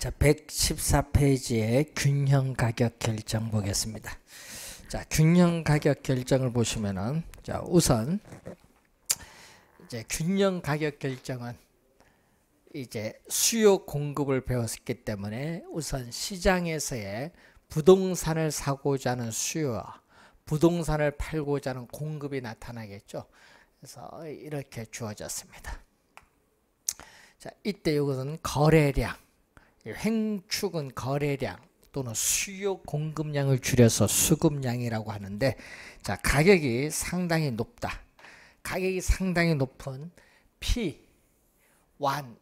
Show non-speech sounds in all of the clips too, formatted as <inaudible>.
자, 114페이지의 균형 가격 결정 보겠습니다. 자, 균형 가격 결정을 보시면은 자, 우선 이제 균형 가격 결정은 이제 수요 공급을 배웠기 때문에 우선 시장에서의 부동산을 사고자 하는 수요와 부동산을 팔고자 하는 공급이 나타나겠죠. 그래서 이렇게 주어졌습니다. 자, 이때 이것은 거래량 예, 횡축은 거래량 또는 수요 공급량을 줄여서 수급량이라고 하는데 자 가격이 상당히 높다. 가격이 상당히 높은 P1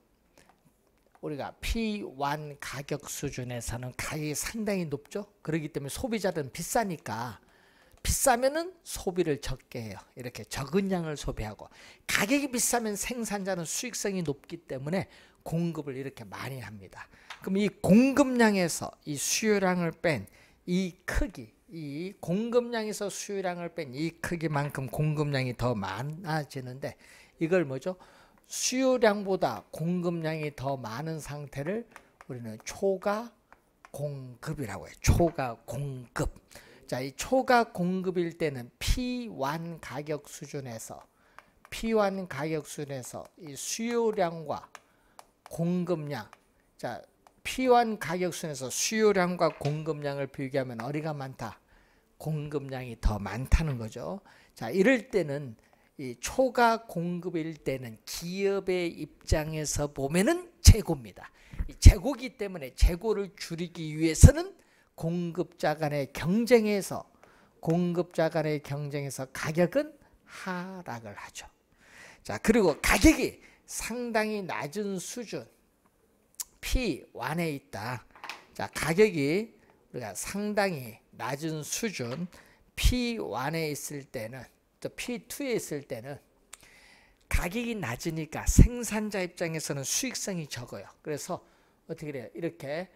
우리가 P1 가격 수준에서는 가격이 상당히 높죠. 그렇기 때문에 소비자들은 비싸니까 비싸면은 소비를 적게 해요. 이렇게 적은 양을 소비하고 가격이 비싸면 생산자는 수익성이 높기 때문에 공급을 이렇게 많이 합니다. 그럼 이 공급량에서 이 수요량을 뺀 이 크기, 이 공급량에서 수요량을 뺀 이 크기만큼 공급량이 더 많아지는데 이걸 뭐죠? 수요량보다 공급량이 더 많은 상태를 우리는 초과 공급이라고 해요. 초과 공급. 자, 이 초과 공급일 때는 P1 가격 수준에서 P1 가격 수준에서 이 수요량과 공급량. 자, 필요한 가격순에서 수요량과 공급량을 비교하면 어디가 많다? 공급량이 더 많다는 거죠. 자, 이럴 때는 이 초과 공급일 때는 기업의 입장에서 보면은 재고입니다. 이 재고기 때문에 재고를 줄이기 위해서는 공급자 간의 경쟁에서 공급자 간의 경쟁에서 가격은 하락을 하죠. 자, 그리고 가격이 상당히 낮은 수준 P1에 있다. 자, 가격이 우리가 상당히 낮은 수준 P1에 있을 때는 또 P2에 있을 때는 가격이 낮으니까 생산자 입장에서는 수익성이 적어요. 그래서 어떻게 돼요? 이렇게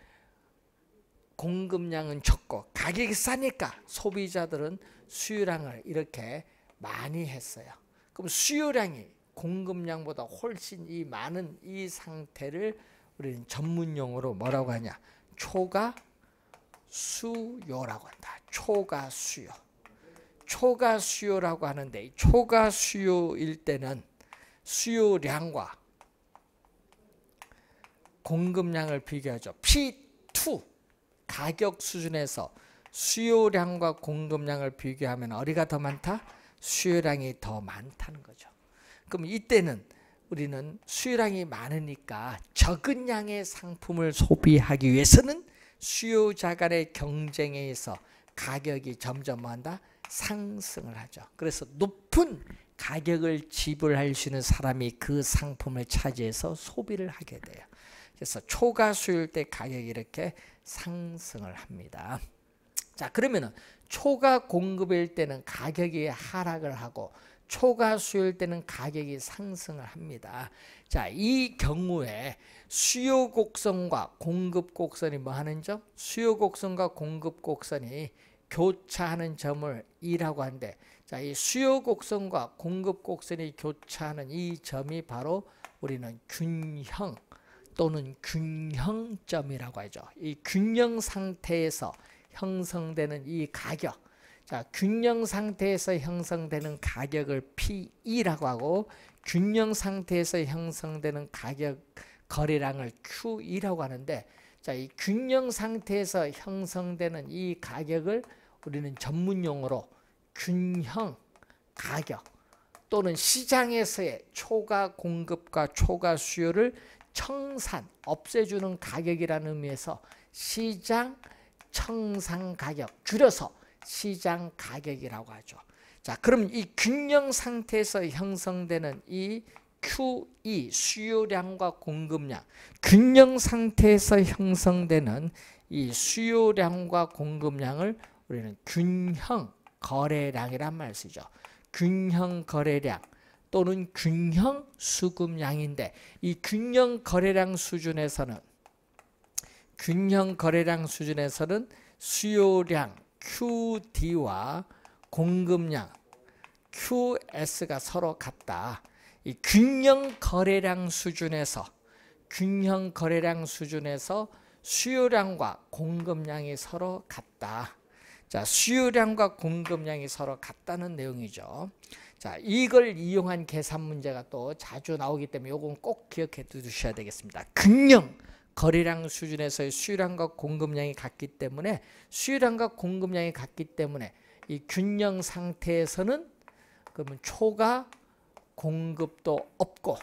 공급량은 적고 가격이 싸니까 소비자들은 수요량을 이렇게 많이 했어요. 그럼 수요량이 공급량보다 훨씬 이 많은 이 상태를 우리는 전문용어로 뭐라고 하냐? 초과 수요라고 한다. 초과 수요. 초과 수요라고 하는데 이 초과 수요일 때는 수요량과 공급량을 비교하죠. P2 가격 수준에서 수요량과 공급량을 비교하면 어디가 더 많다? 수요량이 더 많다는 거죠. 그럼 이때는 우리는 수요량이 많으니까 적은 양의 상품을 소비하기 위해서는 수요자 간의 경쟁에 있어 가격이 점점 한다 상승을 하죠. 그래서 높은 가격을 지불할 수 있는 사람이 그 상품을 차지해서 소비를 하게 돼요. 그래서 초과 수요일 때 가격이 이렇게 상승을 합니다. 자 그러면은 초과 공급일 때는 가격이 하락을 하고 초과 수요일 때는 가격이 상승을 합니다. 자, 이 경우에 수요 곡선과 공급 곡선이 뭐 하는 점? 수요 곡선과 공급 곡선이 교차하는 점을 이라고 한데 자, 이 수요 곡선과 공급 곡선이 교차하는 이 점이 바로 우리는 균형 또는 균형점이라고 하죠. 이 균형 상태에서 형성되는 이 가격 자, 균형 상태에서 형성되는 가격을 PE라고 하고 균형 상태에서 형성되는 가격 거래량을 q 이라고 하는데 자, 이 균형 상태에서 형성되는 이 가격을 우리는 전문 용어로 균형 가격 또는 시장에서의 초과 공급과 초과 수요를 청산, 없애주는 가격이라는 의미에서 시장 청산 가격, 줄여서 시장 가격이라고 하죠. 자, 그럼 이 균형 상태에서 형성되는 이 QE 수요량과 공급량 균형 상태에서 형성되는 이 수요량과 공급량을 우리는 균형 거래량이란 말 쓰죠. 균형 거래량 또는 균형 수급량인데 이 균형 거래량 수준에서는 균형 거래량 수준에서는 수요량 QD와 공급량 QS가 서로 같다. 이 균형 거래량 수준에서 균형 거래량 수준에서 수요량과 공급량이 서로 같다. 자, 수요량과 공급량이 서로 같다는 내용이죠. 자, 이걸 이용한 계산 문제가 또 자주 나오기 때문에 이건 꼭 기억해 두셔야 되겠습니다. 균형 거래량 수준에서의 수요량과 공급량이 같기 때문에 수요량과 공급량이 같기 때문에 이 균형 상태에서는 그러면 초과 공급도 없고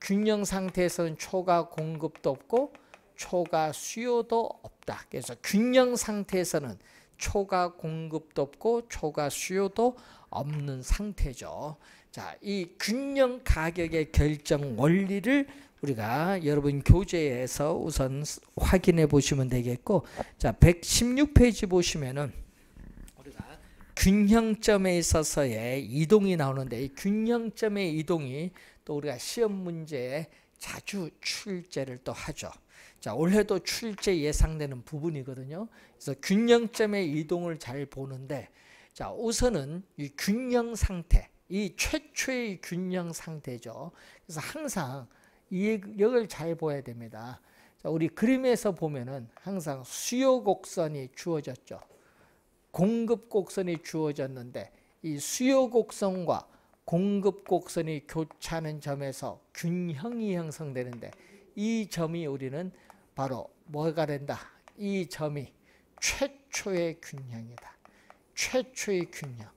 균형 상태에서는 초과 공급도 없고 초과 수요도 없다. 그래서 균형 상태에서는 초과 공급도 없고 초과 수요도 없는 상태죠. 자, 이 균형 가격의 결정 원리를 우리가 여러분 교재에서 우선 확인해 보시면 되겠고 자, 116페이지 보시면은 우리가 균형점에 있어서의 이동이 나오는데 이 균형점의 이동이 또 우리가 시험 문제에 자주 출제를 또 하죠. 자, 올해도 출제 예상되는 부분이거든요. 그래서 균형점의 이동을 잘 보는데 자, 우선은 이 균형 상태 이 최초의 균형 상태죠. 그래서 항상 이 역을 잘 보아야 됩니다. 우리 그림에서 보면은 항상 수요 곡선이 주어졌죠. 공급 곡선이 주어졌는데 이 수요 곡선과 공급 곡선이 교차하는 점에서 균형이 형성되는데 이 점이 우리는 바로 뭐가 된다. 이 점이 최초의 균형이다. 최초의 균형.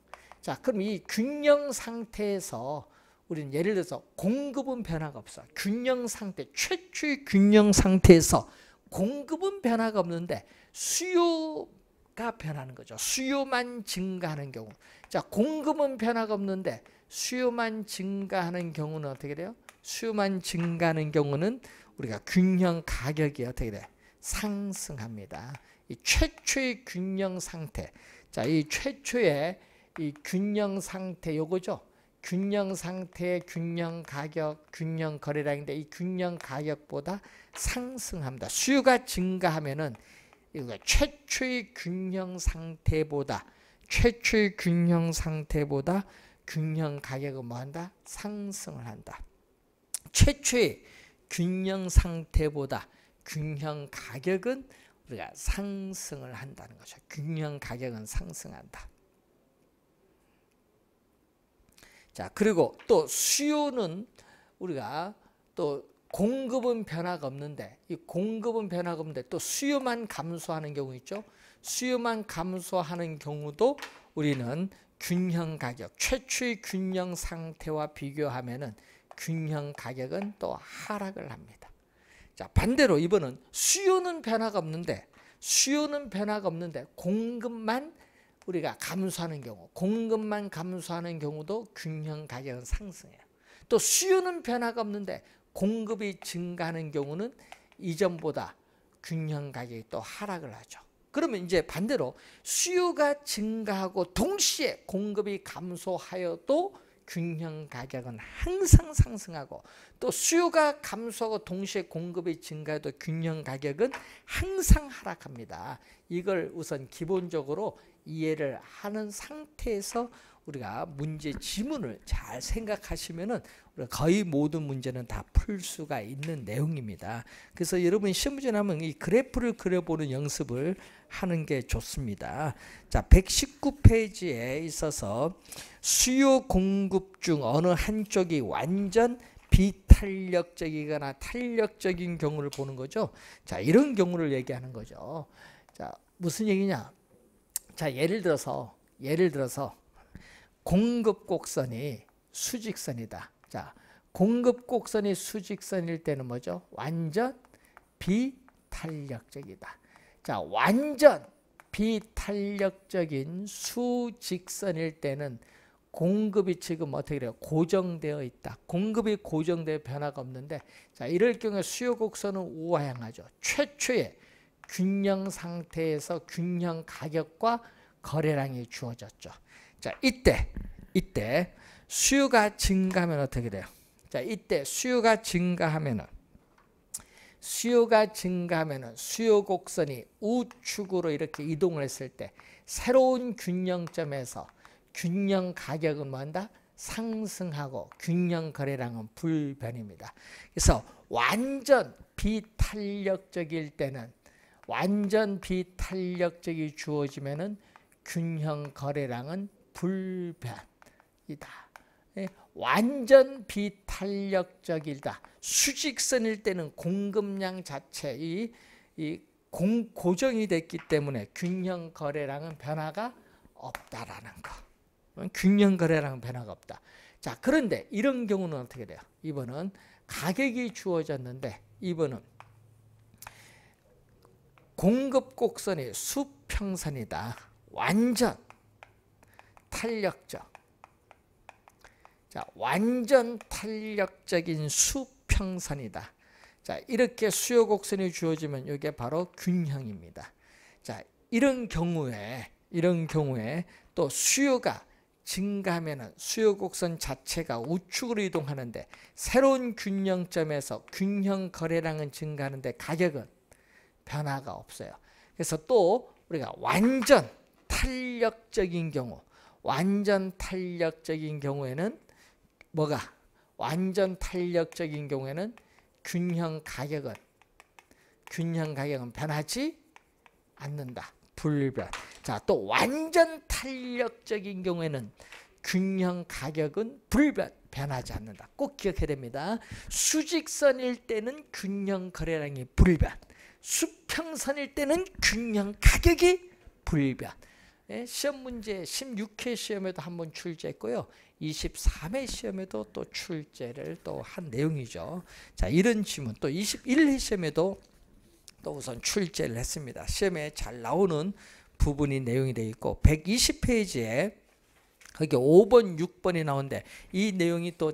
자, 그럼 이 균형 상태에서 우리는 예를 들어서 공급은 변화가 없어. 균형 상태, 최초의 균형 상태에서 공급은 변화가 없는데 수요가 변하는 거죠. 수요만 증가하는 경우. 자, 공급은 변화가 없는데 수요만 증가하는 경우는 어떻게 돼요? 수요만 증가하는 경우는 우리가 균형 가격이 어떻게 돼? 상승합니다. 이 최초의 균형 상태. 자, 이 최초의 이 균형 상태 요거죠. 균형 상태, 균형 가격, 균형 거래량인데 이 균형 가격보다 상승합니다. 수요가 증가하면은 이거 최초의 균형 상태보다 최초의 균형 상태보다 균형 가격은 뭐 한다? 상승을 한다. 최초의 균형 상태보다 균형 가격은 우리가 상승을 한다는 거죠. 균형 가격은 상승한다. 자, 그리고 또 수요는 우리가 또 공급은 변화가 없는데 이 공급은 변화가 없는데 또 수요만 감소하는 경우 있죠. 수요만 감소하는 경우도 우리는 균형 가격, 최초의 균형 상태와 비교하면은 균형 가격은 또 하락을 합니다. 자, 반대로 이번은 수요는 변화가 없는데 수요는 변화가 없는데 공급만 우리가 감소하는 경우, 공급만 감소하는 경우도 균형 가격은 상승해요. 또 수요는 변화가 없는데 공급이 증가하는 경우는 이전보다 균형 가격이 또 하락을 하죠. 그러면 이제 반대로 수요가 증가하고 동시에 공급이 감소하여도 균형 가격은 항상 상승하고 또 수요가 감소하고 동시에 공급이 증가해도 균형 가격은 항상 하락합니다. 이걸 우선 기본적으로 이해를 하는 상태에서 우리가 문제 지문을 잘 생각하시면은 거의 모든 문제는 다 풀 수가 있는 내용입니다. 그래서 여러분 시험문제 하면 이 그래프를 그려보는 연습을 하는 게 좋습니다. 자, 119페이지에 있어서 수요 공급 중 어느 한쪽이 완전 비탄력적이거나 탄력적인 경우를 보는 거죠. 자, 이런 경우를 얘기하는 거죠. 자, 무슨 얘기냐? 자, 예를 들어서 예를 들어서 공급 곡선이 수직선이다. 자, 공급 곡선이 수직선일 때는 뭐죠? 완전 비탄력적이다. 자, 완전 비탄력적인 수직선일 때는 공급이 지금 어떻게 돼요? 고정되어 있다. 공급이 고정되어 변화가 없는데 자, 이럴 경우에 수요 곡선은 우하향하죠. 최초의 균형 상태에서 균형 가격과 거래량이 주어졌죠. 자, 이때 이때 수요가 증가하면 어떻게 돼요? 자, 이때 수요가 증가하면은 수요가 증가하면은 수요 곡선이 우측으로 이렇게 이동을 했을 때 새로운 균형점에서 균형 가격은 뭐한다? 상승하고 균형 거래량은 불변입니다. 그래서 완전 비탄력적일 때는 완전 비탄력적이 주어지면은 균형 거래량은 불변이다. 예, 완전 비탄력적이다. 수직선일 때는 공급량 자체 이, 이 고정이 됐기 때문에 균형 거래량은 변화가 없다라는 거. 균형 거래량 변화가 없다. 자, 그런데 이런 경우는 어떻게 돼요? 이번은 가격이 주어졌는데 이번은 공급 곡선이 수평선이다. 완전 탄력적. 자, 완전 탄력적인 수평선이다. 자, 이렇게 수요 곡선이 주어지면 이게 바로 균형입니다. 자, 이런 경우에 이런 경우에 또 수요가 증가하면 수요 곡선 자체가 우측으로 이동하는데 새로운 균형점에서 균형 거래량은 증가하는데 가격은 변화가 없어요. 그래서 또 우리가 완전 탄력적인 경우, 완전 탄력적인 경우에는 뭐가? 완전 탄력적인 경우에는 균형 가격은 균형 가격은 변하지 않는다. 불변. 자, 또 완전 탄력적인 경우에는 균형 가격은 불변. 변하지 않는다. 꼭 기억해야 됩니다. 수직선일 때는 균형 거래량이 불변. 수평선일 때는 균형 가격이 불변. 예, 시험 문제 16회 시험에도 한번 출제했고요. 23회 시험에도 또 출제를 또 한 내용이죠. 자, 이런 질문 또 21회 시험에도 또 우선 출제를 했습니다. 시험에 잘 나오는 부분이 내용이 되어 있고 120페이지에 거기 5번, 6번이 나오는데 이 내용이 또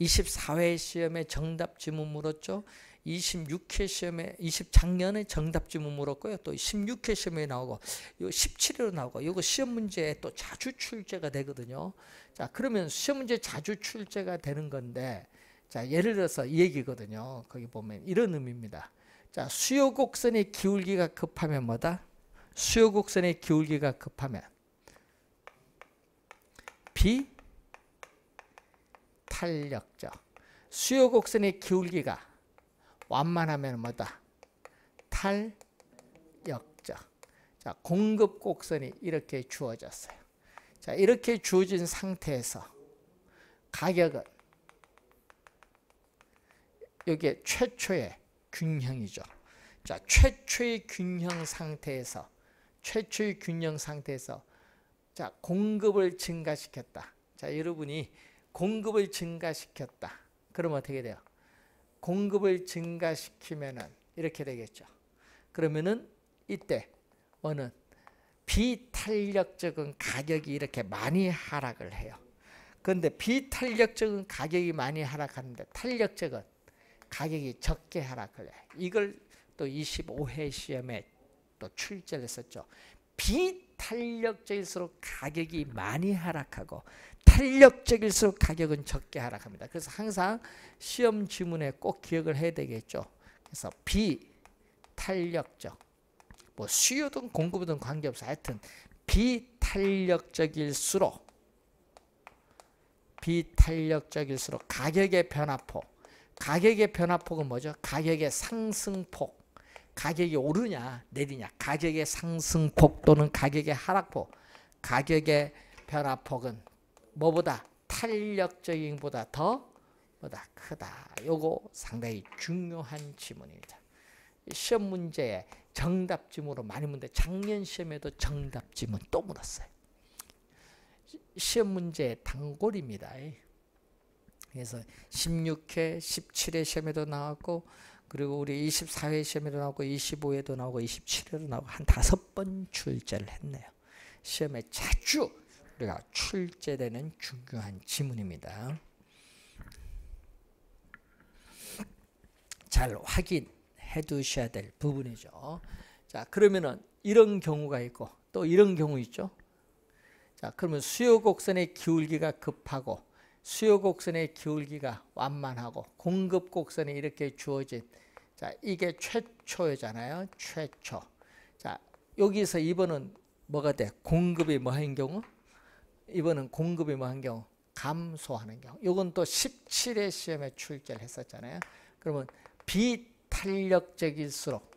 24회 시험에 정답 지문 물었죠. 26회 시험에 20작년에 정답 지문 물었고요. 또 16회 시험에 나오고 요 17회로 나오고 이거 시험 문제에 또 자주 출제가 되거든요. 자, 그러면 시험 문제 자주 출제가 되는 건데 자, 예를 들어서 이 얘기거든요. 거기 보면 이런 의미입니다. 자, 수요 곡선의 기울기가 급하면 뭐다? 수요 곡선의 기울기가 급하면 비탄력적. 수요 곡선의 기울기가 완만하면 뭐다? 탄력적. 자, 공급 곡선이 이렇게 주어졌어요. 자, 이렇게 주어진 상태에서 가격은 여기 최초의 균형이죠. 자, 최초의 균형 상태에서 최초의 균형 상태에서 자, 공급을 증가시켰다. 자, 여러분이 공급을 증가시켰다. 그럼 어떻게 돼요? 공급을 증가시키면은 이렇게 되겠죠. 그러면은 이때 어느 비탄력적인 가격이 이렇게 많이 하락을 해요. 그런데 비탄력적인 가격이 많이 하락하는데 탄력적인 가격이 적게 하락을 해. 이걸 또 25회 시험에 또 출제를 했었죠. 비 탄력적일수록 가격이 많이 하락하고 탄력적일수록 가격은 적게 하락합니다. 그래서 항상 시험 지문에 꼭 기억을 해야 되겠죠. 그래서 비탄력적 뭐 수요든 공급이든 관계없어 하여튼 비탄력적일수록 비탄력적일수록 가격의 변화폭 가격의 변화폭은 뭐죠? 가격의 상승폭 가격이 오르냐 내리냐 가격의 상승폭 또는 가격의 하락폭 가격의 변화폭은 뭐보다 탄력적인 보다 더 뭐다 크다 요거 상당히 중요한 지문입니다 시험 문제에 정답 지문으로 많이 묻는데 작년 시험에도 정답 지문 또 물었어요 시험 문제의 단골입니다 그래서 16회 17회 시험에도 나왔고 그리고 우리 24회 시험에도 나오고 25회도 나오고 27회도 나오고 한 다섯 번 출제를 했네요. 시험에 자주 우리가 출제되는 중요한 지문입니다. 잘 확인해 두셔야 될 부분이죠. 자, 그러면은 이런 경우가 있고 또 이런 경우 있죠. 자, 그러면 수요곡선의 기울기가 급하고 수요곡선의 기울기가 완만하고 공급곡선이 이렇게 주어진 자, 이게 최초잖아요. 최초. 자, 여기서 2번은 뭐가 돼? 공급이 뭐한 경우? 2번은 공급이 뭐한 경우? 감소하는 경우. 이건 또 17회 시험에 출제를 했었잖아요. 그러면 비탄력적일수록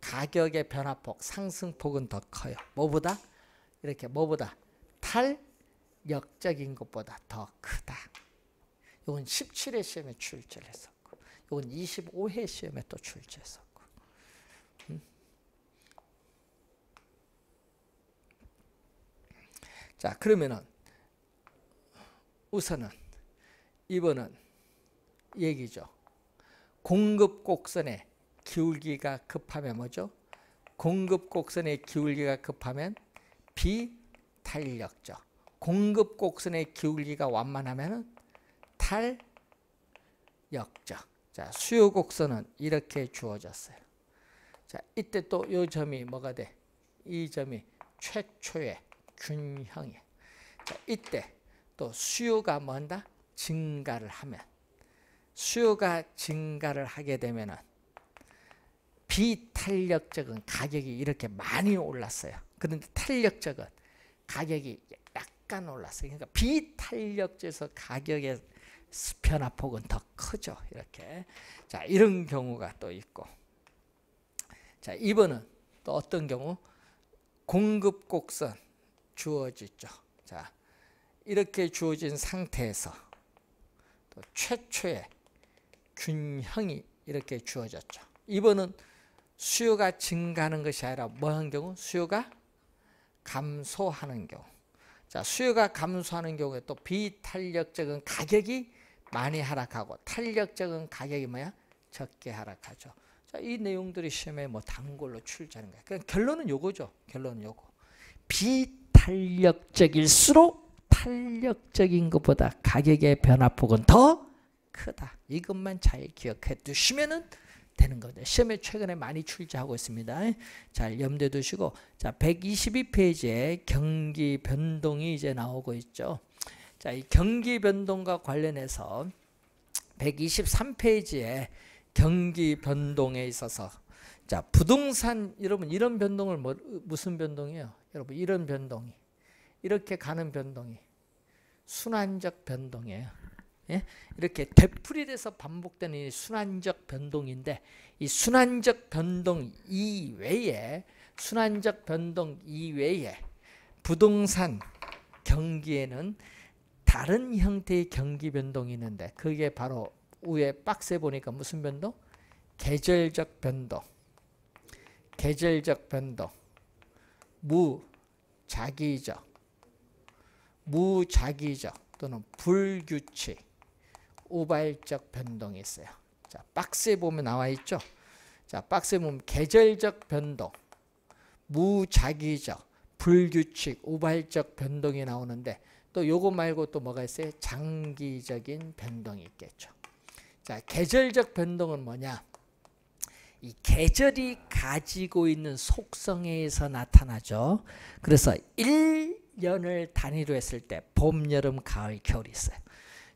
가격의 변화폭, 상승폭은 더 커요. 뭐보다? 이렇게 뭐보다? 탄력적인 것보다 더 크다. 이건 17회 시험에 출제를 했어. 이건 25회 시험에 또 출제했었고. 음. 자, 그러면은 우선은 이번은 얘기죠. 공급 곡선의 기울기가 급하면 뭐죠? 공급 곡선의 기울기가 급하면 비탄력적. 공급 곡선의 기울기가 완만하면 탈력적. 자, 수요 곡선은 이렇게 주어졌어요. 자, 이때 또이 점이 뭐가 돼? 이 점이 최초의 균형이에요. 자, 이때 또 수요가 뭔다? 증가를 하면 수요가 증가를 하게 되면 비탄력적은 가격이 이렇게 많이 올랐어요. 그런데 탄력적은 가격이 약간 올랐어요. 그러니까 비탄력적에서 가격에 스표나 폭은 더 크죠. 이렇게. 자, 이런 경우가 또 있고. 자, 2번은 또 어떤 경우? 공급 곡선 주어지죠. 자, 이렇게 주어진 상태에서 또 최초의 균형이 이렇게 주어졌죠. 2번은 수요가 증가하는 것이 아니라 뭐한 경우? 수요가 감소하는 경우. 자, 수요가 감소하는 경우에 또 비탄력적인 가격이 많이 하락하고 탄력적인 가격이 뭐야? 적게 하락하죠. 자, 이 내용들이 시험에 뭐 단골로 출제하는 거야. 그럼 그러니까 결론은 요거죠. 결론은 요거. 비탄력적일수록 탄력적인 것보다 가격의 변화폭은 더 크다. 이것만 잘 기억해 두시면은 되는 거죠. 시험에 최근에 많이 출제하고 있습니다. 잘 염두에 두시고 자, 122페이지에 경기 변동이 이제 나오고 있죠. 자, 이 경기 변동과 관련해서 123페이지에 경기 변동에 있어서 자, 부동산 여러분 이런 변동을 뭐, 무슨 변동이에요? 여러분 이런 변동이 이렇게 가는 변동이 순환적 변동이에요. 예? 이렇게 되풀이 돼서 반복되는 이 순환적 변동인데 이 순환적 변동 이외에 순환적 변동 이외에 부동산 경기에는 다른 형태의 경기 변동이 있는데 그게 바로 위에 박스에 보니까 무슨 변동? 계절적 변동. 계절적 변동. 무, 자기적. 무자기적 또는 불규칙. 우발적 변동이 있어요. 자, 박스에 보면 나와 있죠? 자, 박스에 보면 계절적 변동, 무자기적, 불규칙, 우발적 변동이 나오는데 또 요거 말고 또 뭐가 있어요? 장기적인 변동이 있겠죠. 자, 계절적 변동은 뭐냐? 이 계절이 가지고 있는 속성에서 나타나죠. 그래서 1년을 단위로 했을 때 봄, 여름, 가을, 겨울이 있어요.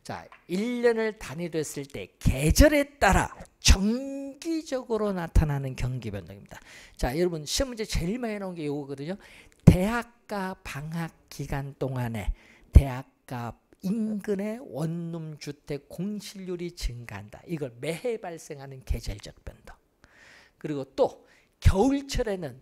자, 1년을 단위로 했을 때 계절에 따라 정기적으로 나타나는 경기 변동입니다. 자, 여러분 시험 문제 제일 많이 나온 게 이거거든요. 대학가 방학 기간 동안에 대학값 인근의 원룸 주택 공실률이 증가한다. 이걸 매해 발생하는 계절적 변동. 그리고 또 겨울철에는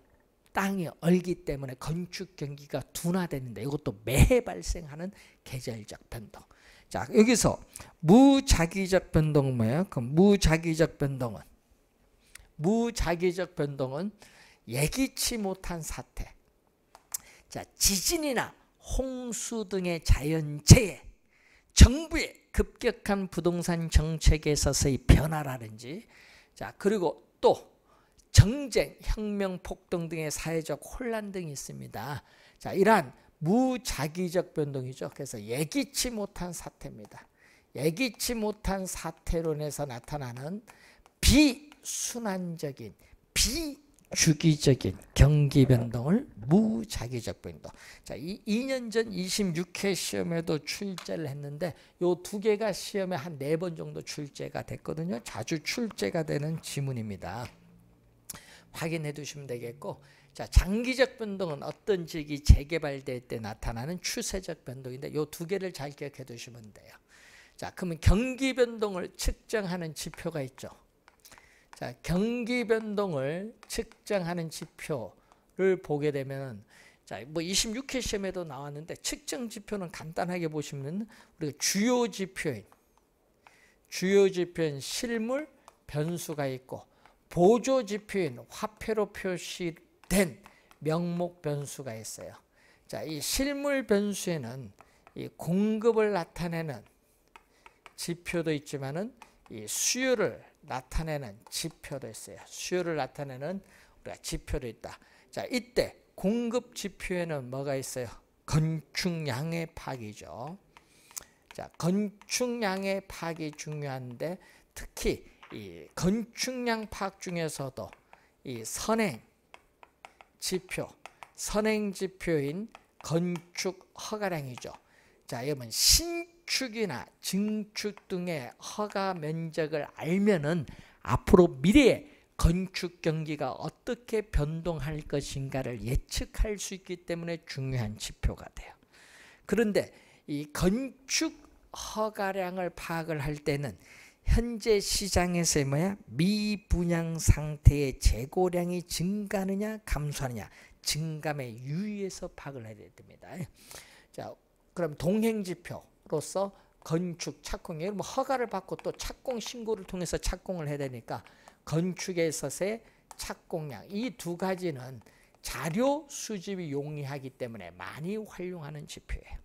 땅이 얼기 때문에 건축 경기가 둔화되는데 이것도 매해 발생하는 계절적 변동. 자, 여기서 무자기적 변동은 뭐예요? 그럼 무자기적 변동은 무자기적 변동은 예기치 못한 사태. 자, 지진이나 홍수 등의 자연재해, 정부의 급격한 부동산 정책에 있어서의 변화라든지 자 그리고 또 정쟁, 혁명, 폭동 등의 사회적 혼란 등이 있습니다. 자 이러한 무자기적 변동이죠. 그래서 예기치 못한 사태입니다. 예기치 못한 사태론에서 나타나는 비순환적인 비 주기적인 경기 변동을 무자기적 변동. 자, 이 2년 전 26회 시험에도 출제를 했는데 요 두 개가 시험에 한 네 번 정도 출제가 됐거든요. 자주 출제가 되는 지문입니다. 확인해 두시면 되겠고 자, 장기적 변동은 어떤 지역이 재개발될 때 나타나는 추세적 변동인데 요 두 개를 잘 기억해 두시면 돼요. 자, 그러면 경기 변동을 측정하는 지표가 있죠. 자, 경기 변동을 측정하는 지표를 보게 되면 자, 뭐 26회 시험에도 나왔는데 측정 지표는 간단하게 보시면 우리가 주요 지표인 주요 지표인 실물 변수가 있고 보조 지표인 화폐로 표시된 명목 변수가 있어요. 자, 이 실물 변수에는 이 공급을 나타내는 지표도 있지만은 이 수요를 나타내는 지표도 있어요. 수요를 나타내는 우리가 지표도 있다. 자, 이때 공급 지표에는 뭐가 있어요? 건축량의 파악죠 자, 건축량의 파악 중요한데 특히 이 건축량 파악 중에서도 이 선행 지표, 선행 지표인 건축 허가량이죠. 자, 여러분 신 축이나 증축 등의 허가 면적을 알면은 앞으로 미래에 건축 경기가 어떻게 변동할 것인가를 예측할 수 있기 때문에 중요한 지표가 돼요. 그런데 이 건축 허가량을 파악을 할 때는 현재 시장에서의 뭐야 미분양 상태의 재고량이 증가하느냐 감소하느냐 증감의 유의에서 파악을 해야 됩니다. 자, 그럼 동행 지표 로서 건축 착공이 뭐 허가를 받고 또 착공 신고를 통해서 착공을 해야 되니까 건축에 서의 착공량 이 두 가지는 자료 수집이 용이하기 때문에 많이 활용하는 지표예요.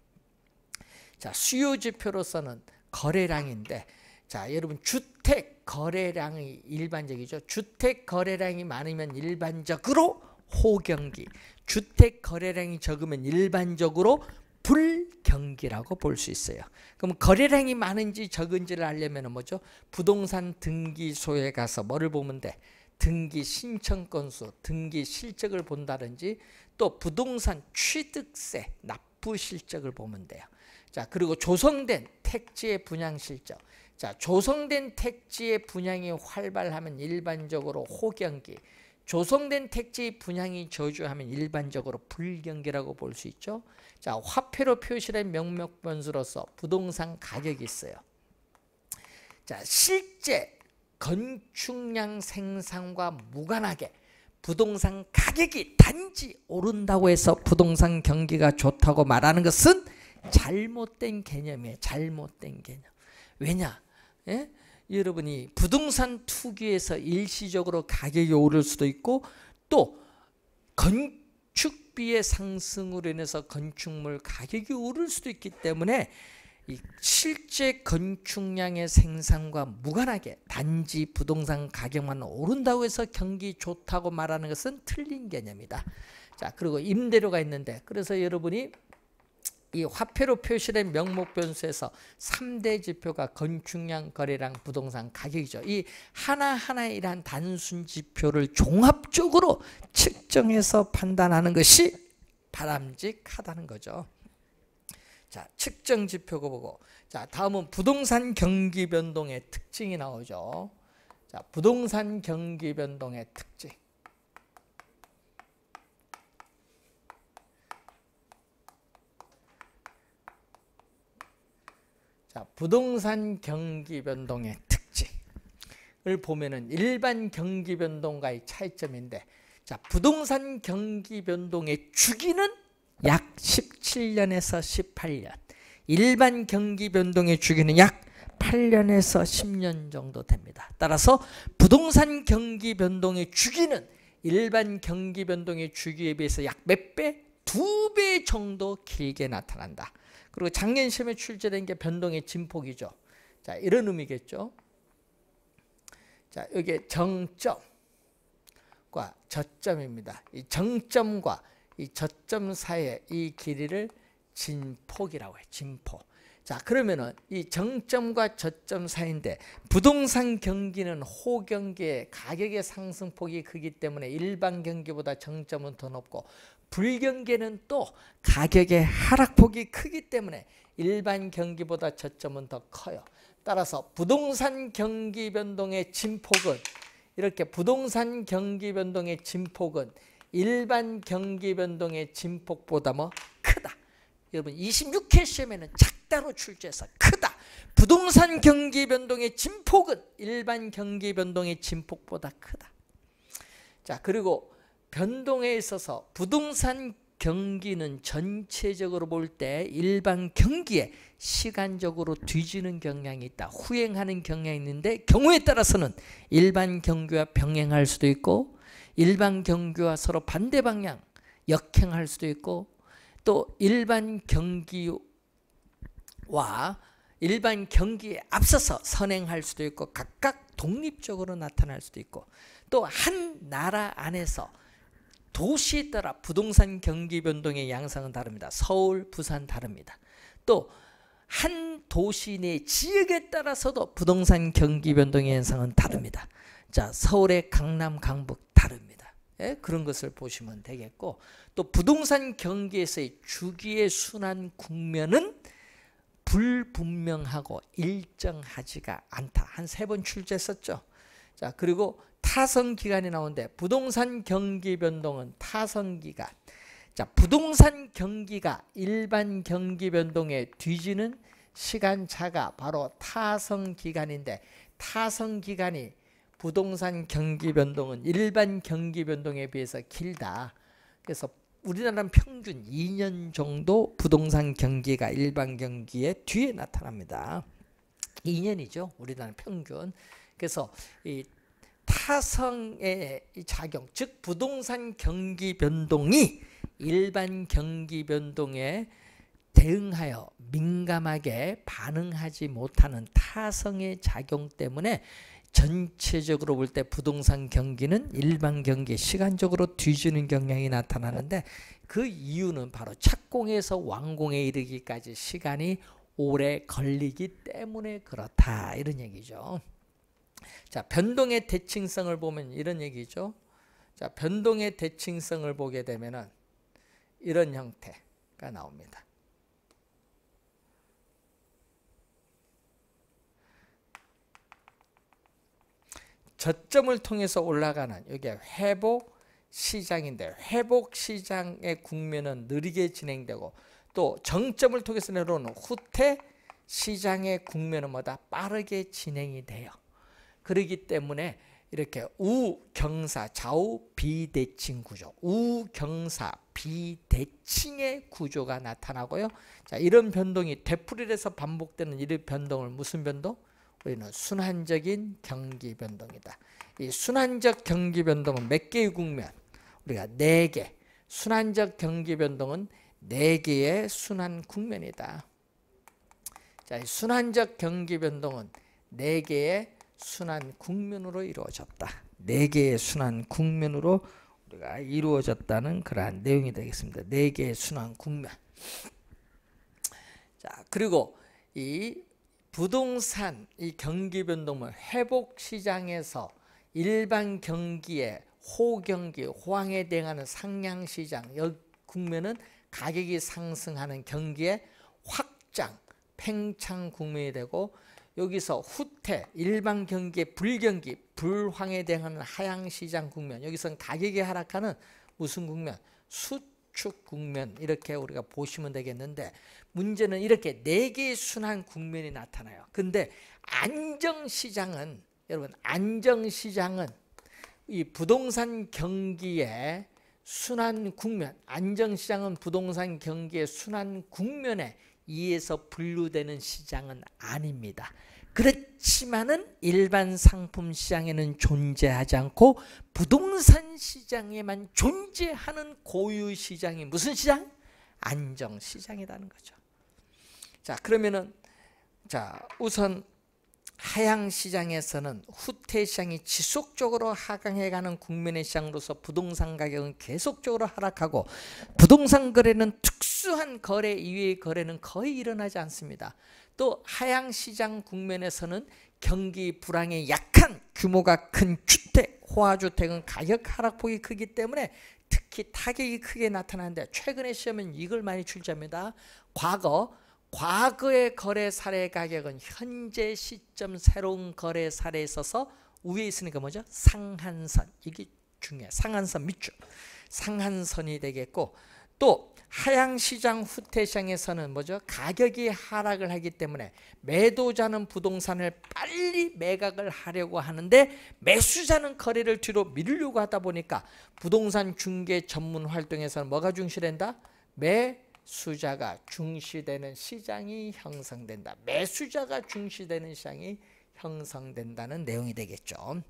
자, 수요 지표로서는 거래량인데 자, 여러분 주택 거래량이 일반적이죠. 주택 거래량이 많으면 일반적으로 호경기, 주택 거래량이 적으면 일반적으로 불경기라고 볼 수 있어요. 그럼 거래량이 많은지 적은지를 알려면 뭐죠? 부동산 등기소에 가서 뭐를 보면 돼? 등기 신청 건수, 등기 실적을 본다든지 또 부동산 취득세 납부 실적을 보면 돼요. 자, 그리고 조성된 택지의 분양 실적. 자, 조성된 택지의 분양이 활발하면 일반적으로 호경기, 조성된 택지 분양이 저주하면 일반적으로 불경기라고볼 수 있죠. 자, 화폐로 표시된 명목변수로서 부동산 가격이 있어요. 자, 실제 건축량 생산과 무관하게 부동산 가격이 단지 오른다고 해서 부동산 경기가 좋다고 말하는 것은 잘못된 개념이에요. 잘못된 개념. 왜냐? 예? 여러분이 부동산 투기에서 일시적으로 가격이 오를 수도 있고 또 건축비의 상승으로 인해서 건축물 가격이 오를 수도 있기 때문에 실제 건축량의 생산과 무관하게 단지 부동산 가격만 오른다고 해서 경기 좋다고 말하는 것은 틀린 개념이다. 자 그리고 임대료가 있는데 그래서 여러분이 이 화폐로 표시된 명목 변수에서 3대 지표가 건축량, 거래량, 부동산 가격이죠. 이하나하나이러 단순 지표를 종합적으로 측정해서 판단하는 것이 바람직하다는 거죠. 자, 측정 지표가 보고. 자, 다음은 부동산 경기 변동의 특징이 나오죠. 자, 부동산 경기 변동의 특징. 자, 부동산 경기 변동의 특징을 보면은 일반 경기 변동과의 차이점인데 자, 부동산 경기 변동의 주기는 약 17년에서 18년. 일반 경기 변동의 주기는 약 8년에서 10년 정도 됩니다. 따라서 부동산 경기 변동의 주기는 일반 경기 변동의 주기에 비해서 약 몇 배? 두 배 정도 길게 나타난다. 그리고 작년 시험에 출제된 게 변동의 진폭이죠. 자, 이런 의미겠죠. 자, 여기에 정점과 저점입니다. 이 정점과 이 저점 사이의 이 길이를 진폭이라고 해요. 진폭. 자, 그러면은 이 정점과 저점 사이인데 부동산 경기는 호경기의 가격의 상승폭이 크기 때문에 일반 경기보다 정점은 더 높고 불경계는 또 가격의 하락폭이 크기 때문에 일반 경기보다 저점은 더 커요. 따라서 부동산 경기 변동의 진폭은 이렇게 부동산 경기 변동의 진폭은 일반 경기 변동의 진폭보다 뭐 크다. 여러분 26회 시험에는 작다로 출제해서 크다. 부동산 경기 변동의 진폭은 일반 경기 변동의 진폭보다 크다. 자 그리고 변동에 있어서 부동산 경기는 전체적으로 볼 때 일반 경기에 시간적으로 뒤지는 경향이 있다. 후행하는 경향이 있는데 경우에 따라서는 일반 경기와 병행할 수도 있고 일반 경기와 서로 반대 방향 역행할 수도 있고 또 일반 경기와 일반 경기에 앞서서 선행할 수도 있고 각각 독립적으로 나타날 수도 있고 또 한 나라 안에서 도시에 따라 부동산 경기 변동의 양상은 다릅니다. 서울, 부산 다릅니다. 또 한 도시 내 지역에 따라서도 부동산 경기 변동의 양상은 다릅니다. 자, 서울의 강남, 강북 다릅니다. 예? 그런 것을 보시면 되겠고 또 부동산 경기에서의 주기의 순환 국면은 불분명하고 일정하지가 않다. 한 세 번 출제했었죠. 자, 그리고 타성 기간이 나오는데 부동산 경기 변동은 타성 기간. 자, 부동산 경기가 일반 경기 변동에 뒤지는 시간차가 바로 타성 기간인데 타성 기간이 부동산 경기 변동은 일반 경기 변동에 비해서 길다. 그래서 우리나라는 평균 2년 정도 부동산 경기가 일반 경기에 뒤에 나타납니다. 2년이죠. 우리나라 평균. 그래서 이 타성의 작용, 즉 부동산 경기 변동이 일반 경기 변동에 대응하여 민감하게 반응하지 못하는 타성의 작용 때문에 전체적으로 볼 때 부동산 경기는 일반 경기 시간적으로 뒤지는 경향이 나타나는데 그 이유는 바로 착공에서 완공에 이르기까지 시간이 오래 걸리기 때문에 그렇다 이런 얘기죠. 자, 변동의 대칭성을 보면 이런 얘기죠. 자, 변동의 대칭성을 보게 되면은 이런 형태가 나옵니다. 저점을 통해서 올라가는 이게 회복 시장인데 회복 시장의 국면은 느리게 진행되고 또 정점을 통해서 내려오는 후퇴 시장의 국면은 뭐다 빠르게 진행이 돼요. 그러기 때문에 이렇게 우경사 좌우 비대칭 구조 우경사 비대칭의 구조가 나타나고요. 자 이런 변동이 되풀이에서 반복되는 이런 변동을 무슨 변동? 우리는 순환적인 경기 변동이다. 이 순환적 경기 변동은 몇 개의 국면? 우리가 네 개. 순환적 경기 변동은 네 개의 순환 국면이다. 자, 순환적 경기 변동은 네 개의 순환 국면으로 이루어졌다. 네 개의 순환 국면으로 우리가 이루어졌다는 그러한 내용이 되겠습니다. 네 개의 순환 국면. 자, 그리고 이 부동산 이 경기 변동은 회복 시장에서 일반 경기에 호경기, 호황에 대응하는 상향 시장 국면은 가격이 상승하는 경기의 확장, 팽창 국면이 되고 여기서 후퇴, 일반 경기, 의 불경기, 불황에 대한 하향시장 국면, 여기서는 가격이 하락하는 무슨 국면? 수축 국면 이렇게 우리가 보시면 되겠는데 문제는 이렇게 네 개의 순환 국면이 나타나요. 근데 안정시장은 여러분 안정시장은 이 부동산 경기의 순환 국면, 안정시장은 부동산 경기의 순환 국면에 이에서 분류되는 시장은 아닙니다. 그렇지만은 일반 상품 시장에는 존재하지 않고 부동산 시장에만 존재하는 고유 시장이 무슨 시장? 안정 시장이라는 거죠. 자, 그러면은 자, 우선 하향시장에서는 후퇴시장이 지속적으로 하강해가는 국민의 시장으로서 부동산 가격은 계속적으로 하락하고 부동산 거래는 특수한 거래 이외의 거래는 거의 일어나지 않습니다. 또 하향시장 국면에서는 경기 불황에 약한 규모가 큰 주택, 호화주택은 가격 하락폭이 크기 때문에 특히 타격이 크게 나타나는데 최근에 시험은 이걸 많이 출제합니다. 과거 과거의 거래 사례 가격은 현재 시점 새로운 거래 사례에 있어서 위에 있으니까 뭐죠? 상한선. 이게 중요해. 상한선 밑줄. 상한선이 되겠고 또 하향시장 후퇴시장에서는 뭐죠? 가격이 하락을 하기 때문에 매도자는 부동산을 빨리 매각을 하려고 하는데 매수자는 거래를 뒤로 미루려고 하다 보니까 부동산 중개 전문 활동에서는 뭐가 중시된다? 매 수자가 중시되는 시장이 형성된다. 매수자가 중시되는 시장이 형성된다는 내용이 되겠죠.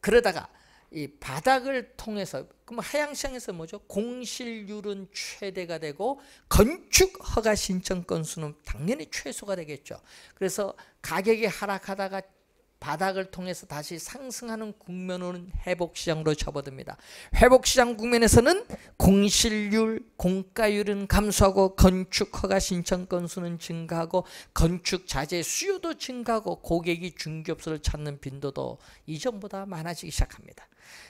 그러다가 이 바닥을 통해서 그럼 하향시장에서 뭐죠? 공실률은 최대가 되고 건축 허가 신청 건수는 당연히 최소가 되겠죠. 그래서 가격이 하락하다가 바닥을 통해서 다시 상승하는 국면으로는 회복시장으로 접어듭니다. 회복시장 국면에서는 공실률, 공가율은 감소하고 건축 허가 신청 건수는 증가하고 건축 자재 수요도 증가하고 고객이 중개업소를 찾는 빈도도 이전보다 많아지기 시작합니다.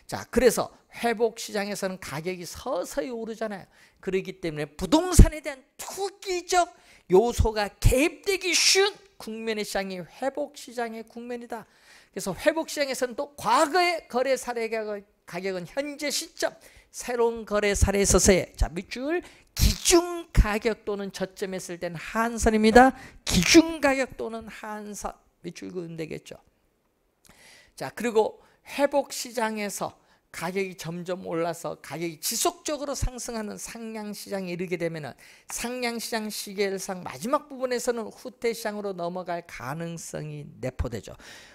자, 그래서 회복 시장에서는 가격이 서서히 오르잖아요. 그러기 때문에 부동산에 대한 투기적 요소가 개입되기 쉬운 국면의 시장이 회복 시장의 국면이다. 그래서 회복 시장에서는 또 과거의 거래 사례 가격은 현재 시점, 새로운 거래 사례에 있어서의 자 밑줄 기준 가격 또는 저점했을 때 한선입니다. 기준 가격 또는 한선 밑줄 그으 되겠죠. 자 그리고 회복 시장에서 가격이 점점 올라서 가격이 지속적으로 상승하는 상향시장에 이르게 되면 상향시장 시계상 마지막 부분에서는 후퇴시장으로 넘어갈 가능성이 내포되죠.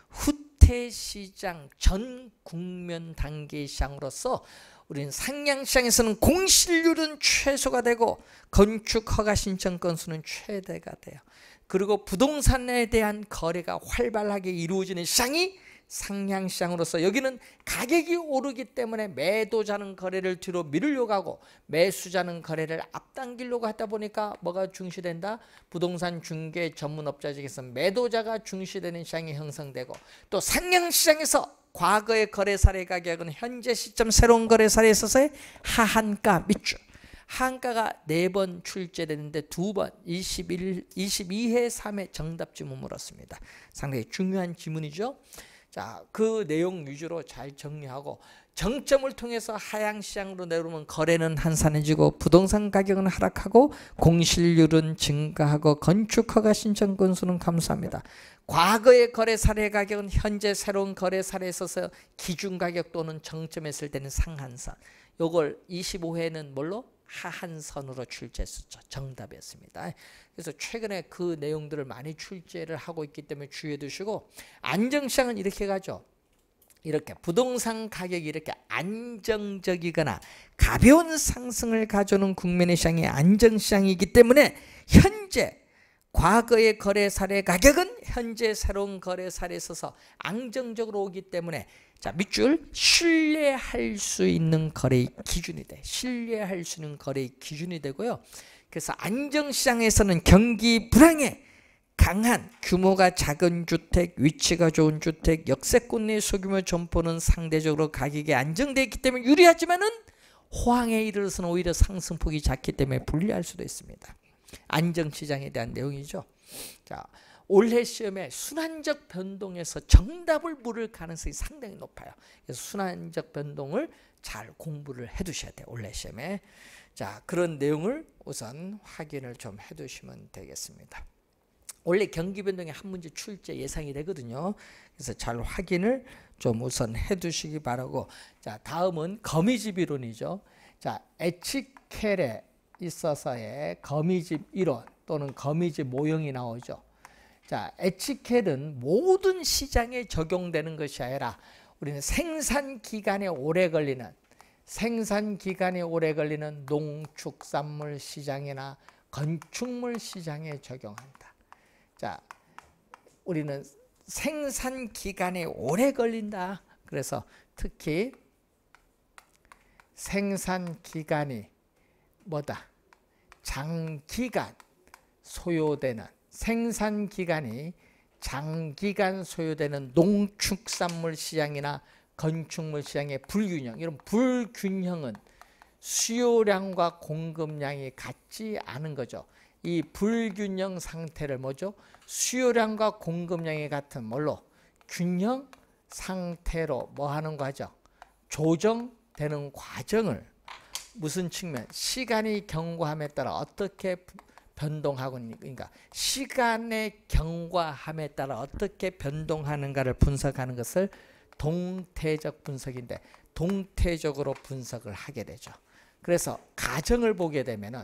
후퇴시장 전 국면 단계 시장으로서 우리는 상향시장에서는 공실률은 최소가 되고 건축 허가 신청 건수는 최대가 돼요. 그리고 부동산에 대한 거래가 활발하게 이루어지는 시장이 상향시장으로서 여기는 가격이 오르기 때문에 매도자는 거래를 뒤로 미루려고 하고 매수자는 거래를 앞당기려고 하다 보니까 뭐가 중시된다? 부동산 중개 전문업자중에서 매도자가 중시되는 시장이 형성되고 또 상향시장에서 과거의 거래 사례 가격은 현재 시점 새로운 거래 사례에 있어서의 하한가 밑줄 한가가 네 번 출제되는데 두번 21, 22회, 3회 정답 지문물었습니다 상당히 중요한 지문이죠. 자, 그 내용 위주로 잘 정리하고 정점을 통해서 하향시장으로 내려오면 거래는 한산해지고 부동산 가격은 하락하고 공실률은 증가하고 건축허가 신청 건수는 감소합니다. 과거의 거래 사례 가격은 현재 새로운 거래 사례에 있어서 기준 가격 또는 정점했을 때는 상한선. 요걸 25회는 뭘로? 하한선으로 출제했었죠. 정답이었습니다. 그래서 최근에 그 내용들을 많이 출제를 하고 있기 때문에 주의해 두시고 안정시장은 이렇게 가죠. 이렇게 부동산 가격이 이렇게 안정적이거나 가벼운 상승을 가져오는 국민의 시장이 안정시장이기 때문에 현재 과거의 거래 사례 가격은 현재 새로운 거래 사례에 있어서 안정적으로 오기 때문에 자 밑줄 신뢰할 수 있는 거래의 기준이 돼 신뢰할 수 있는 거래의 기준이 되고요 그래서 안정시장에서는 경기 불황에 강한 규모가 작은 주택, 위치가 좋은 주택, 역세권 내 소규모 점포는 상대적으로 가격이 안정되어 있기 때문에 유리하지만은 호황에 이르러서는 오히려 상승폭이 작기 때문에 불리할 수도 있습니다. 안정시장에 대한 내용이죠. 자, 올해 시험에 순환적 변동에서 정답을 물을 가능성이 상당히 높아요. 그래서 순환적 변동을 잘 공부를 해두셔야 돼요. 올해 시험에. 자 그런 내용을 우선 확인을 좀 해두시면 되겠습니다. 원래 경기 변동의 한 문제 출제 예상이 되거든요. 그래서 잘 확인을 좀 우선 해두시기 바라고. 자 다음은 거미집 이론이죠. 자 에치켈에 있어서의 거미집 이론 또는 거미집 모형이 나오죠. 자, 에치켓은 모든 시장에 적용되는 것이 아니라 우리는 생산 기간에 오래 걸리는 생산 기간에 오래 걸리는 농축산물 시장이나 건축물 시장에 적용한다. 자, 우리는 생산 기간에 오래 걸린다. 그래서 특히 생산 기간이 뭐다? 장기간 소요되는 생산 기간이 장기간 소요되는 농축산물 시장이나 건축물 시장의 불균형 이런 불균형은 수요량과 공급량이 같지 않은 거죠. 이 불균형 상태를 뭐죠? 수요량과 공급량이 같은 뭘로 균형 상태로 뭐 하는 과정 조정되는 과정을 무슨 측면 시간이 경과함에 따라 어떻게 변동하고 그러니까 시간의 경과함에 따라 어떻게 변동하는가를 분석하는 것을 동태적 분석인데 동태적으로 분석을 하게 되죠. 그래서 가정을 보게 되면은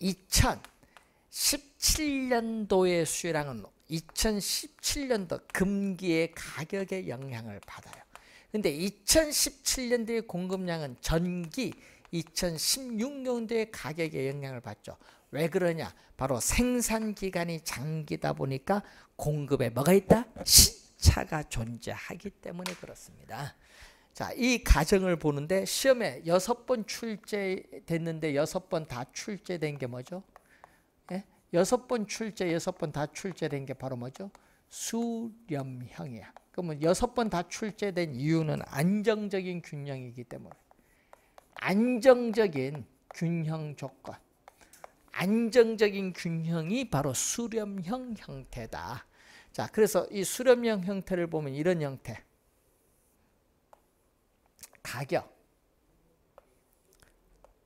2017년도의 수요량은 2017년도 금기의 가격에 영향을 받아요. 근데 2017년도의 공급량은 전기 2016년도의 가격에 영향을 받죠. 왜 그러냐? 바로 생산 기간이 장기다 보니까 공급에 뭐가 있다? 시차가 존재하기 때문에 그렇습니다. 자, 이 가정을 보는데 시험에 여섯 번 출제됐는데 여섯 번 다 출제된 게 뭐죠? 예? 여섯 번 출제, 여섯 번 다 출제된 게 바로 뭐죠? 수렴형이야. 그러면 여섯 번 다 출제된 이유는 안정적인 균형이기 때문에 안정적인 균형 조건. 안정적인 균형이 바로 수렴형 형태다. 자, 그래서 이 수렴형 형태를 보면 이런 형태. 가격.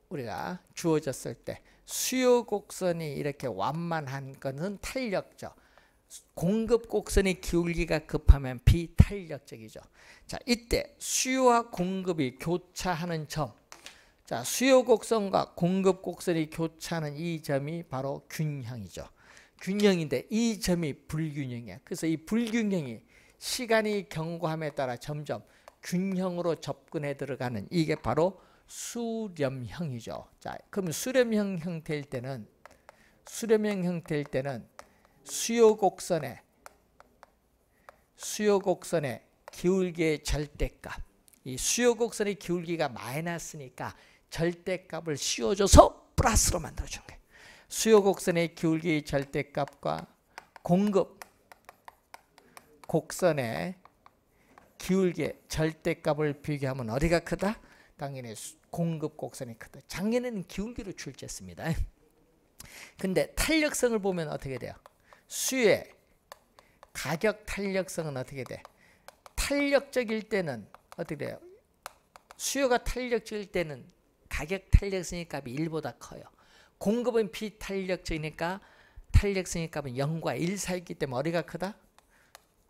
우리가 주어졌을 때 수요 곡선이 이렇게 완만한 것은 탄력적. 공급 곡선의 기울기가 급하면 비탄력적이죠. 자, 이때 수요와 공급이 교차하는 점. 자, 수요 곡선과 공급 곡선이 교차하는 이 점이 바로 균형이죠. 균형인데 이 점이 불균형이야. 그래서 이 불균형이 시간이 경과함에 따라 점점 균형으로 접근해 들어가는 이게 바로 수렴형이죠. 자, 그러면 수렴형 형태일 때는 수렴형 형태일 때는 수요 곡선의 수요 곡선의 기울기의 절대값 이 수요 곡선의 기울기가 마이너스니까 절대값을 씌워줘서 플러스로 만들어준 게 수요 곡선의 기울기 절대값과 공급 곡선의 기울기 절대값을 비교하면 어디가 크다? 당연히 공급 곡선이 크다. 작년에는 기울기로 출제했습니다. <laughs> 근데 탄력성을 보면 어떻게 돼요? 수의 가격 탄력성은 어떻게 돼? 탄력적일 때는 어떻게 돼요? 수요가 탄력적일 때는 가격 탄력성의 값이 1보다 커요. 공급은 비탄력적이니까 탄력성의 값은 0과 1 사이기 때문에 어디가 크다?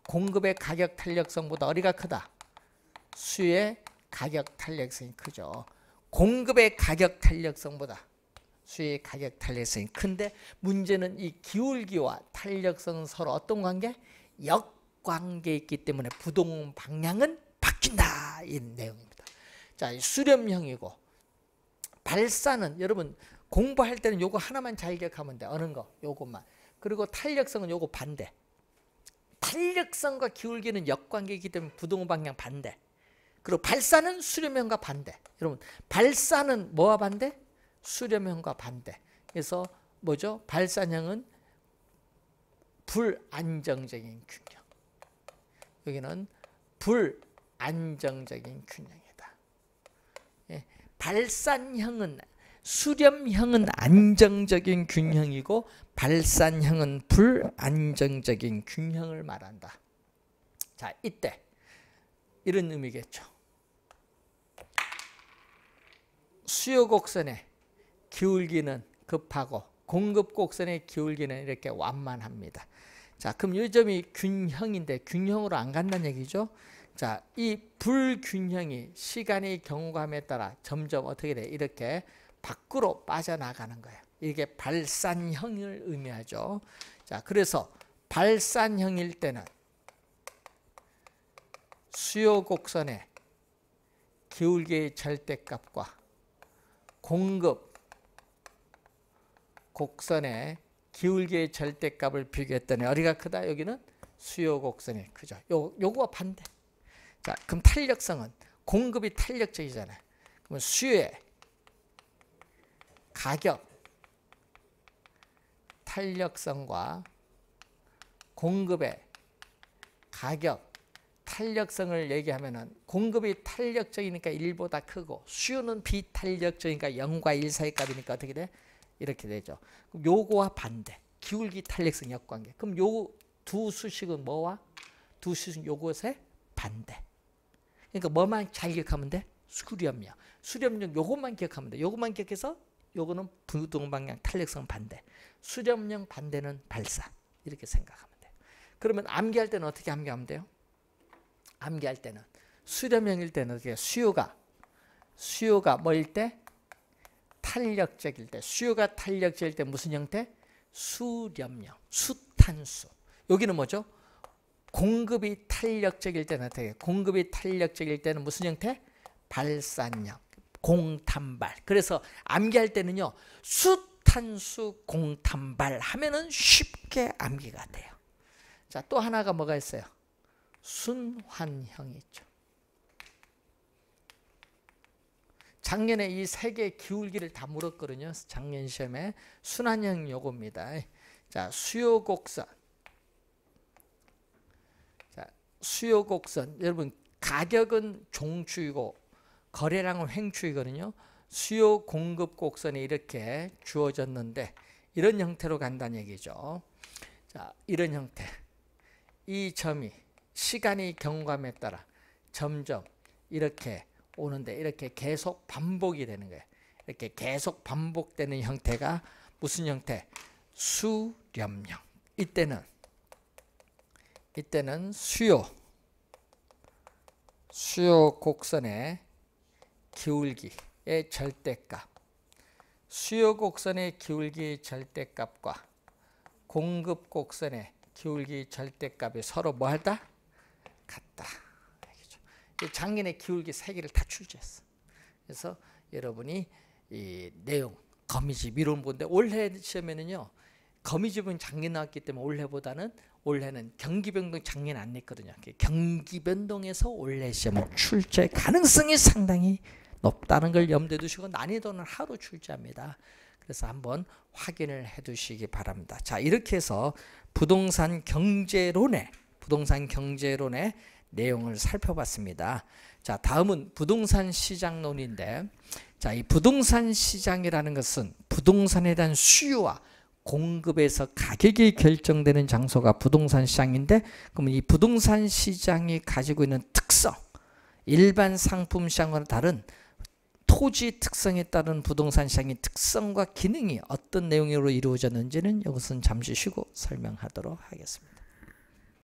공급의 가격 탄력성보다 어디가 크다? 수의 가격 탄력성이 크죠. 공급의 가격 탄력성보다 수의 가격 탄력성이 큰데 문제는 이 기울기와 탄력성은 서로 어떤 관계? 역관계 있기 때문에 부동 방향은 바뀐다. 이 내용입니다. 자, 수렴형이고 발사는 여러분 공부할 때는 요거 하나만 잘 기억하면 돼. 어느 거 요것만. 그리고 탄력성은 요거 반대. 탄력성과 기울기는 역관계이기 때문에 부동 방향 반대. 그리고 발사는 수렴형과 반대. 여러분 발사는 뭐와 반대? 수렴형과 반대. 그래서 뭐죠? 발산형은 불안정적인 균형. 여기는 불안정적인 균형. 발산형은 수렴형은 안정적인 균형이고 발산형은 불안정적인 균형을 말한다. 자, 이때 이런 의미겠죠. 수요 곡선의 기울기는 급하고 공급 곡선의 기울기는 이렇게 완만합니다. 자, 그럼 요점이 균형인데 균형으로 안 간다는 얘기죠. 자, 이 불균형이 시간의 경과함에 따라 점점 어떻게 돼? 이렇게 밖으로 빠져나가는 거예요. 이게 발산형을 의미하죠. 자, 그래서 발산형일 때는 수요 곡선의 기울기의 절대값과 공급 곡선의 기울기의 절대값을 비교했더니 어디가 크다? 여기는 수요 곡선이 크죠. 요 요거와 반대. 자, 그럼 탄력성은 공급이 탄력적이잖아요. 그러면 수요의 가격, 탄력성과 공급의 가격, 탄력성을 얘기하면은 공급이 탄력적이니까 1보다 크고 수요는 비탄력적이니까 0과 1 사이 값이니까 어떻게 돼? 이렇게 되죠. 그럼 요거와 반대. 기울기 탄력성 역관계. 그럼 요 두 수식은 뭐와? 두 수식은 요것의 반대. 그러니까 뭐만 잘 기억하면 돼? 수렴력. 수렴력 요것만 기억하면 돼. 요것만 기억해서 요거는 부동 방향 탄력성 반대. 수렴력 반대는 발사. 이렇게 생각하면 돼 그러면 암기할 때는 어떻게 암기하면 돼요? 암기할 때는 수렴형일 때는 어떻게 수요가 수요가 뭐일 때? 탄력적일 때. 수요가 탄력적일 때 무슨 형태? 수렴형. 수탄수. 여기는 뭐죠? 공급이 탄력적일 때는 어떻게 해요? 공급이 탄력적일 때는 무슨 형태? 발산력, 공탄발. 그래서 암기할 때는요. 수탄수 공탄발 하면은 쉽게 암기가 돼요. 자, 또 하나가 뭐가 있어요? 순환형이 있죠. 작년에 이 세개 기울기를 다 물었거든요. 작년 시험에 순환형 요겁니다. 자, 수요곡선. 수요 곡선 여러분 가격은 종추이고 거래량은 횡추이거든요. 수요 공급 곡선이 이렇게 주어졌는데 이런 형태로 간다는 얘기죠. 자, 이런 형태. 이 점이 시간이 경감에 따라 점점 이렇게 오는데 이렇게 계속 반복이 되는 거예요. 이렇게 계속 반복되는 형태가 무슨 형태? 수렴형. 이때는 이때는 수요 수요 곡선의 기울기의 절대값 수요 곡선의 기울기 의 절대값과 공급 곡선의 기울기 절대값이 서로 뭐하다? 같다. 작년에 기울기 세 개를 다 출제했어. 그래서 여러분이 이 내용 거미집 이론 본데 올해 시험에는요 거미집은 작년 나왔기 때문에 올해보다는 올해는 경기 변동 작년 안 냈거든요. 경기 변동에서 올해 시험 출제 가능성이 상당히 높다는 걸 염두에 두시고 난이도는 하루 출제합니다. 그래서 한번 확인을 해 두시기 바랍니다. 자, 이렇게 해서 부동산 경제론의 부동산 경제론의 내용을 살펴봤습니다. 자, 다음은 부동산 시장론인데 자, 이 부동산 시장이라는 것은 부동산에 대한 수요와 공급에서 가격이 결정되는 장소가 부동산 시장인데 그러면 이 부동산 시장이 가지고 있는 특성 일반 상품 시장과는 다른 토지 특성에 따른 부동산 시장의 특성과 기능이 어떤 내용으로 이루어졌는지는 이것은 잠시 쉬고 설명하도록 하겠습니다.